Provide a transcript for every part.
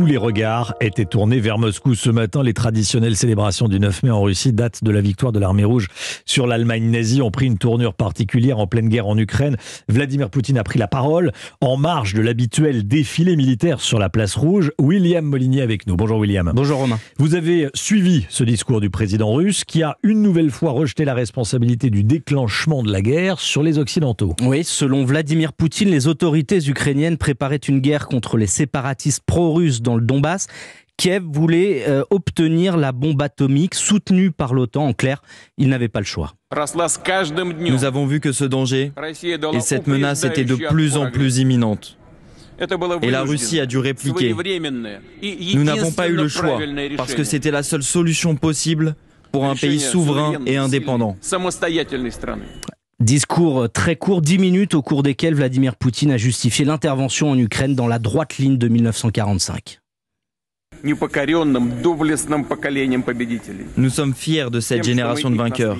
Tous les regards étaient tournés vers Moscou ce matin. Les traditionnelles célébrations du 9 mai en Russie, date de la victoire de l'armée rouge sur l'Allemagne nazie, ont pris une tournure particulière en pleine guerre en Ukraine. Vladimir Poutine a pris la parole en marge de l'habituel défilé militaire sur la place rouge. William Molinier avec nous. Bonjour William. Bonjour Romain. Vous avez suivi ce discours du président russe qui a une nouvelle fois rejeté la responsabilité du déclenchement de la guerre sur les Occidentaux. Oui, selon Vladimir Poutine, les autorités ukrainiennes préparaient une guerre contre les séparatistes pro-russes dans le Donbass. Kiev voulait euh, obtenir la bombe atomique soutenue par l'OTAN. En clair, il n'avait pas le choix. Nous avons vu que ce danger et cette menace étaient de plus en plus imminentes. Et la Russie a dû répliquer. Nous n'avons pas eu le choix parce que c'était la seule solution possible pour un pays souverain et indépendant. Discours très court, 10 minutes au cours desquels Vladimir Poutine a justifié l'intervention en Ukraine dans la droite ligne de 1945. Nous sommes fiers de cette génération de vainqueurs.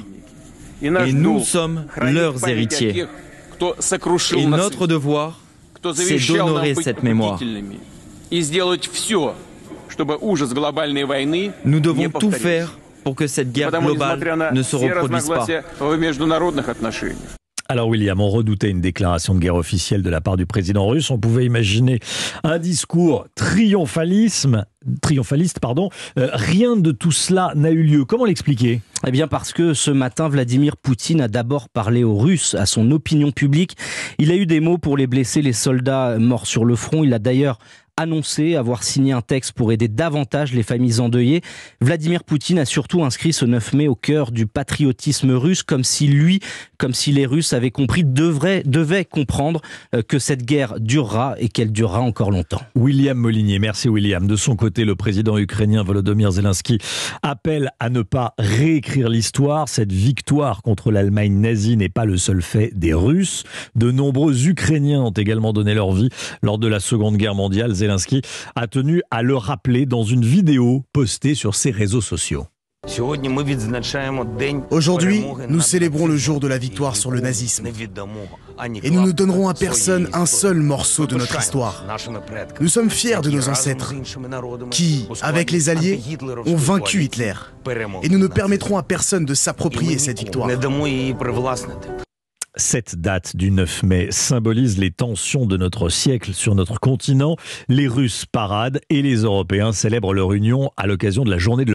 Et nous sommes leurs héritiers. Et notre devoir, c'est d'honorer cette mémoire. Nous devons tout faire pour que cette guerre globale ne se reproduise pas. Alors William, on redoutait une déclaration de guerre officielle de la part du président russe. On pouvait imaginer un discours triomphalisme, triomphaliste, pardon. Euh, rien de tout cela n'a eu lieu. Comment l'expliquer Eh bien parce que ce matin, Vladimir Poutine a d'abord parlé aux Russes, à son opinion publique. Il a eu des mots pour les blessés, les soldats morts sur le front. Il a d'ailleurs annoncé avoir signé un texte pour aider davantage les familles endeuillées, Vladimir Poutine a surtout inscrit ce 9 mai au cœur du patriotisme russe, comme si lui, comme si les Russes avaient compris, devraient, devaient comprendre euh, que cette guerre durera et qu'elle durera encore longtemps. William Molinier, merci William. De son côté, le président ukrainien Volodymyr Zelensky appelle à ne pas réécrire l'histoire. Cette victoire contre l'Allemagne nazie n'est pas le seul fait des Russes. De nombreux Ukrainiens ont également donné leur vie lors de la Seconde Guerre mondiale a tenu à le rappeler dans une vidéo postée sur ses réseaux sociaux. Aujourd'hui, nous célébrons le jour de la victoire sur le nazisme. Et nous ne donnerons à personne un seul morceau de notre histoire. Nous sommes fiers de nos ancêtres qui, avec les Alliés, ont vaincu Hitler. Et nous ne permettrons à personne de s'approprier cette victoire. Cette date du 9 mai symbolise les tensions de notre siècle sur notre continent. Les Russes paradent et les Européens célèbrent leur union à l'occasion de la journée de